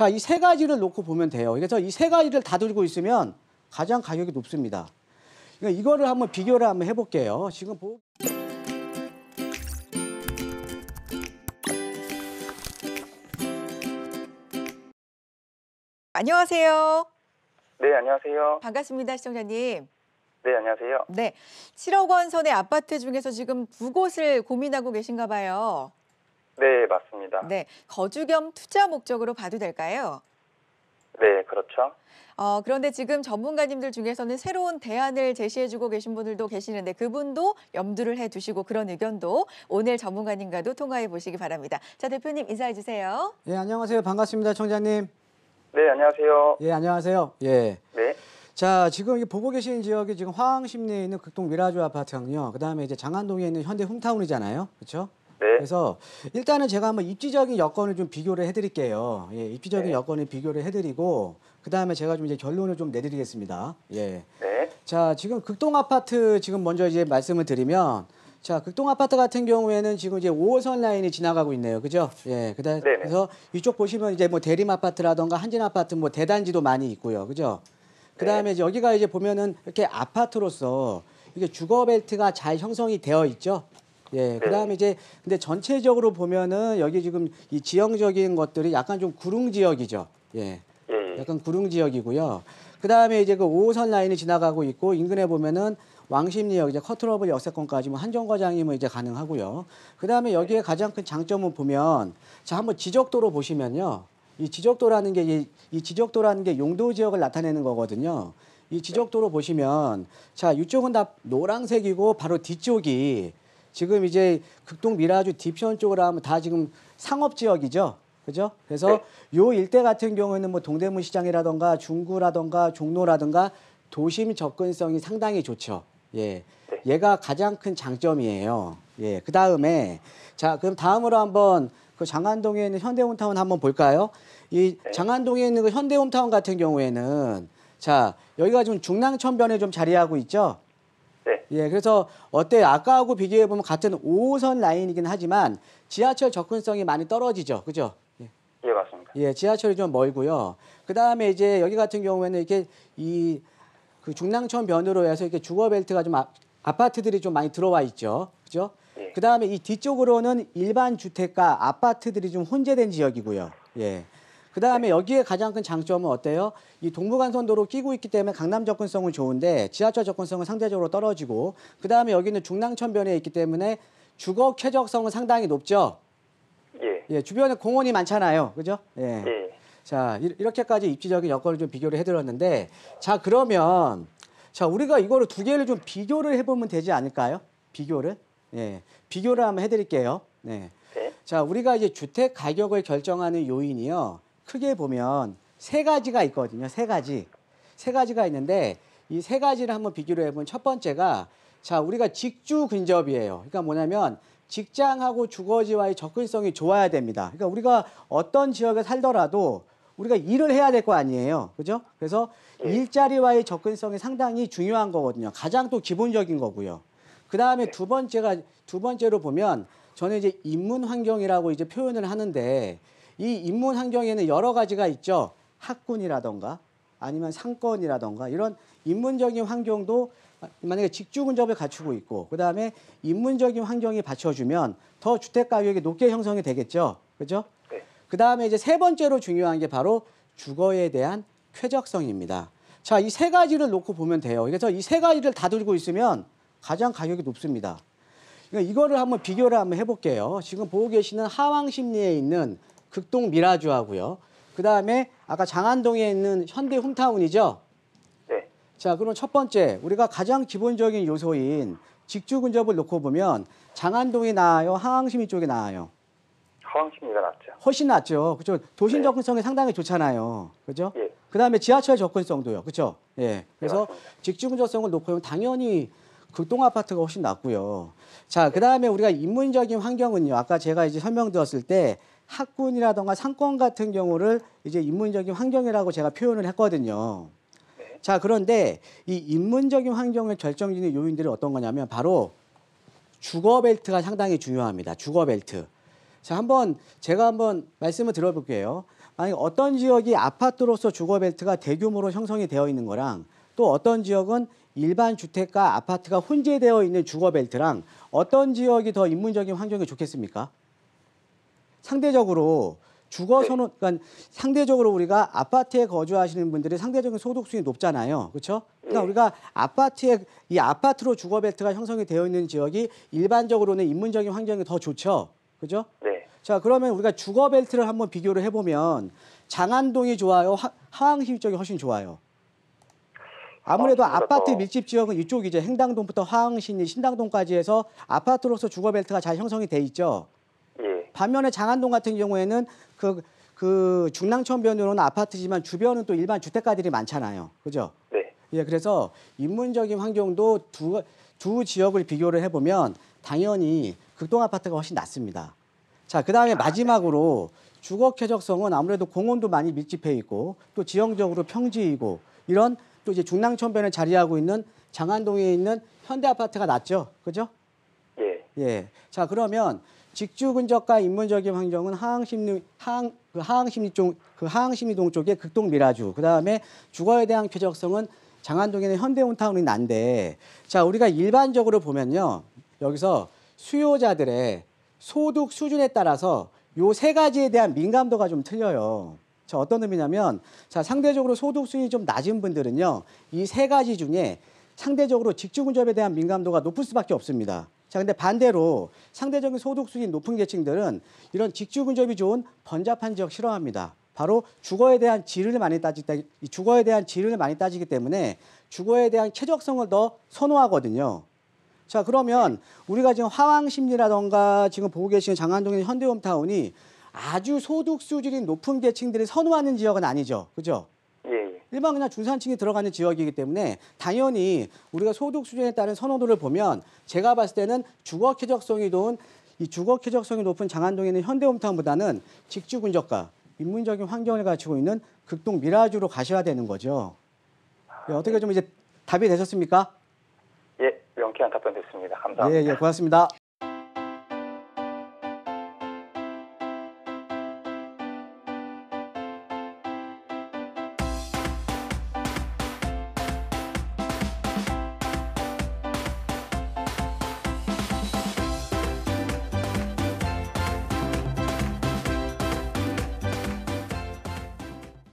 자, 이세 가지를 놓고 보면 돼요. 그래서 그러니까 이세 가지를 다 들고 있으면 가장 가격이 높습니다. 그러니까 이거를 한번 비교를 한번 해볼게요. 지금 보. 안녕하세요. 네, 안녕하세요. 반갑습니다, 시청자님. 네, 안녕하세요. 네, 7억 원 선의 아파트 중에서 지금 두 곳을 고민하고 계신가 봐요. 네, 맞습니다. 네, 거주 겸 투자 목적으로 봐도 될까요? 네, 그렇죠. 어, 그런데 지금 전문가님들 중에서는 새로운 대안을 제시해주고 계신 분들도 계시는데 그분도 염두를 해두시고 그런 의견도 오늘 전문가님과도 통화해 보시기 바랍니다. 자, 대표님 인사해 주세요. 예, 안녕하세요. 반갑습니다, 청자님. 네, 안녕하세요. 예, 안녕하세요. 예. 네. 자, 지금 보고 계신 지역이 지금 화항 심리에 있는 극동 미라주 아파트랑요. 그다음에 이제 장안동에 있는 현대 홈타운이잖아요. 그렇죠? 네. 그래서 일단은 제가 한번 입지적인 여건을 좀 비교를 해드릴게요. 예, 입지적인 네. 여건을 비교를 해드리고 그 다음에 제가 좀 이제 결론을 좀 내드리겠습니다. 예. 네. 자 지금 극동 아파트 지금 먼저 이제 말씀을 드리면 자 극동 아파트 같은 경우에는 지금 이제 5호선 라인이 지나가고 있네요, 그죠? 예. 그다음 네, 네. 그래서 이쪽 보시면 이제 뭐 대림 아파트라던가 한진 아파트 뭐 대단지도 많이 있고요, 그죠? 그 다음에 이제 여기가 이제 보면은 이렇게 아파트로서 이게 주거 벨트가 잘 형성이 되어 있죠. 예. 네. 그다음에 이제 근데 전체적으로 보면은 여기 지금 이 지형적인 것들이 약간 좀 구릉 지역이죠. 예. 예, 예. 약간 구릉 지역이고요. 그다음에 이제 그 5호선 라인이 지나가고 있고 인근에 보면은 왕십리역 이제 커트러블 역세권까지 뭐한정과장이면 뭐 이제 가능하고요. 그다음에 여기에 네. 가장 큰 장점은 보면 자 한번 지적도로 보시면요. 이 지적도라는 게이 이 지적도라는 게 용도 지역을 나타내는 거거든요. 이 지적도로 보시면 자 이쪽은 다 노란색이고 바로 뒤쪽이 지금 이제 극동 미라주 뒤편 쪽으로 하면 다 지금 상업 지역이죠. 그죠? 그래서 네. 요 일대 같은 경우에는 뭐 동대문 시장이라던가 중구라던가 종로라던가 도심 접근성이 상당히 좋죠. 예. 네. 얘가 가장 큰 장점이에요. 예. 그 다음에 자, 그럼 다음으로 한번 그 장안동에 있는 현대홈타운 한번 볼까요? 이 네. 장안동에 있는 그 현대홈타운 같은 경우에는 자, 여기가 좀 중랑천변에 좀 자리하고 있죠? 예, 그래서 어때 아까하고 비교해 보면 같은 5호선 라인이긴 하지만 지하철 접근성이 많이 떨어지죠, 그죠? 예. 예, 맞습니다. 예, 지하철이 좀 멀고요. 그 다음에 이제 여기 같은 경우에는 이렇게 이 그 중랑천 변으로 해서 이렇게 주거 벨트가 좀 아, 아파트들이 좀 많이 들어와 있죠, 그죠? 예. 그 다음에 이 뒤쪽으로는 일반 주택과 아파트들이 좀 혼재된 지역이고요. 예. 그다음에 여기에 가장 큰 장점은 어때요? 이 동부간선도로 끼고 있기 때문에 강남 접근성은 좋은데 지하철 접근성은 상대적으로 떨어지고 그다음에 여기는 중랑천변에 있기 때문에 주거 쾌적성은 상당히 높죠. 예. 예, 주변에 공원이 많잖아요. 그죠? 예. 예. 자, 이렇게까지 입지적인 여건을 좀 비교를 해 드렸는데 자, 그러면 자, 우리가 이거를 두 개를 좀 비교를 해 보면 되지 않을까요? 비교를. 예. 비교를 한번 해 드릴게요. 네. 네. 자, 우리가 이제 주택 가격을 결정하는 요인이요. 크게 보면 세 가지가 있거든요. 세 가지. 세 가지가 있는데 이 세 가지를 한번 비교를 해보면 첫 번째가 자, 우리가 직주 근접이에요. 그러니까 뭐냐면 직장하고 주거지와의 접근성이 좋아야 됩니다. 그러니까 우리가 어떤 지역에 살더라도 우리가 일을 해야 될 거 아니에요. 그죠? 그래서 네. 일자리와의 접근성이 상당히 중요한 거거든요. 가장 또 기본적인 거고요. 그 다음에 네. 두 번째가, 두 번째로 보면 저는 이제 입문 환경이라고 이제 표현을 하는데 이입문 환경에는 여러 가지가 있죠. 학군이라던가 아니면 상권이라던가 이런 입문적인 환경도 만약에 직주 근접을 갖추고 있고 그다음에 입문적인 환경이 받쳐주면 더 주택 가격이 높게 형성이 되겠죠. 그죠? 네. 그다음에 이제 세 번째로 중요한 게 바로 주거에 대한 쾌적성입니다. 자, 이 세 가지를 놓고 보면 돼요. 그래서 이 세 가지를 다 들고 있으면 가장 가격이 높습니다. 그러니까 이거를 한번 비교를 한번 해볼게요. 지금 보고 계시는 하왕 심리에 있는 극동 미라주 하고요. 그 다음에 아까 장안동에 있는 현대 홈타운이죠. 네. 자, 그럼 첫 번째 우리가 가장 기본적인 요소인 직주 근접을 놓고 보면 장안동이 나아요, 하항심이 쪽이 나아요. 하항시이가 낫죠. 훨씬 낫죠. 그죠 도심 네. 접근성이 상당히 좋잖아요. 그죠 예. 그다음에 지하철 접근성도요. 그죠 예. 그래서 네, 직주 근접성을 놓고 보면 당연히 극동 아파트가 훨씬 낫고요. 자, 그다음에 우리가 인문적인 환경은요. 아까 제가 이제 설명드렸을 때 학군이라던가 상권 같은 경우를 이제 인문적인 환경이라고 제가 표현을 했거든요. 네. 자, 그런데 이 인문적인 환경을 결정짓는 요인들이 어떤 거냐면 바로 주거 벨트가 상당히 중요합니다. 주거 벨트. 자, 한번 제가 한번 말씀을 들어볼게요. 만약 어떤 지역이 아파트로서 주거 벨트가 대규모로 형성이 되어 있는 거랑 또 어떤 지역은 일반 주택과 아파트가 혼재되어 있는 주거 벨트랑 어떤 지역이 더 인문적인 환경이 좋겠습니까? 상대적으로 주거 네. 선호 그러니까 상대적으로 우리가 아파트에 거주하시는 분들이 상대적인 소득 수준이 높잖아요. 그렇죠? 그러니까 네. 우리가 아파트에 이 아파트로 주거 벨트가 형성이 되어 있는 지역이 일반적으로는 인문적인 환경이 더 좋죠. 그죠? 네. 자, 그러면 우리가 주거 벨트를 한번 비교를 해 보면 장안동이 좋아요. 하, 하항시 쪽이 훨씬 좋아요. 아무래도 아, 그러니까 파트 밀집 지역은 이쪽 이제 행당동부터 화항신이 신당동까지 해서 아파트로서 주거 벨트가 잘 형성이 돼 있죠. 반면에 장안동 같은 경우에는 그, 그 중랑천변으로는 아파트지만 주변은 또 일반 주택가들이 많잖아요. 그죠? 네. 예, 그래서 인문적인 환경도 두, 두 지역을 비교를 해보면 당연히 극동 아파트가 훨씬 낫습니다. 자, 그 다음에 아, 네. 마지막으로 주거 쾌적성은 아무래도 공원도 많이 밀집해 있고 또 지형적으로 평지이고 이런 또 이제 중랑천변에 자리하고 있는 장안동에 있는 현대 아파트가 낫죠. 그죠? 예. 예. 자, 그러면 직주 근접과 인문적인 환경은 하항심리 하항 그 하항심리 쪽그 하항심리 동쪽의 극동 미라주 그다음에 주거에 대한 쾌적성은 장안동에는 현대온타운이 난데 자 우리가 일반적으로 보면요 여기서 수요자들의 소득 수준에 따라서 요 세 가지에 대한 민감도가 좀 틀려요. 자 어떤 의미냐면 자 상대적으로 소득 수준이 좀 낮은 분들은요 이 세 가지 중에 상대적으로 직주 근접에 대한 민감도가 높을 수밖에 없습니다. 자, 근데 반대로 상대적인 소득 수준이 높은 계층들은 이런 직주 근접이 좋은 번잡한 지역 싫어합니다. 바로 주거에 대한 질을 많이 따지 주거에 대한 질을 많이 따지기 때문에 주거에 대한 최적성을 더 선호하거든요. 자 그러면 우리가 지금 화왕심리라던가 지금 보고 계시는 장안동의 현대홈타운이 아주 소득 수준이 높은 계층들이 선호하는 지역은 아니죠. 그죠? 일반 그냥 중산층이 들어가는 지역이기 때문에 당연히 우리가 소득 수준에 따른 선호도를 보면 제가 봤을 때는 주거 쾌적성이 좋은 이 주거 쾌적성이 높은 장안동에 있는 현대홈타운보다는 직주 군적과 인문적인 환경을 갖추고 있는 극동 미라주로 가셔야 되는 거죠. 예, 어떻게 좀 이제 답이 되셨습니까? 예, 명쾌한 답변 됐습니다. 감사합니다. 예, 예, 고맙습니다.